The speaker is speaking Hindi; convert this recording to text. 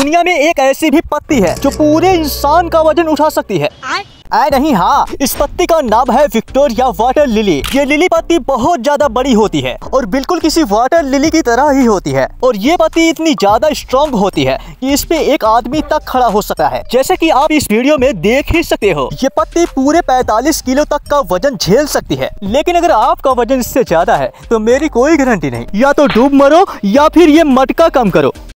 दुनिया में एक ऐसी भी पत्ती है जो पूरे इंसान का वजन उठा सकती है आए नहीं हाँ इस पत्ती का नाम है विक्टोरिया वाटर लिली ये लिली पत्ती बहुत ज्यादा बड़ी होती है और बिल्कुल किसी वाटर लिली की तरह ही होती है और ये पत्ती इतनी ज्यादा स्ट्रॉन्ग होती है कि इस पे एक आदमी तक खड़ा हो सकता है जैसे कि आप इस वीडियो में देख ही सकते हो ये पत्ती पूरे 45 किलो तक का वजन झेल सकती है लेकिन अगर आपका वजन इससे ज्यादा है तो मेरी कोई गारंटी नहीं या तो डूब मरो या फिर ये मटका कम करो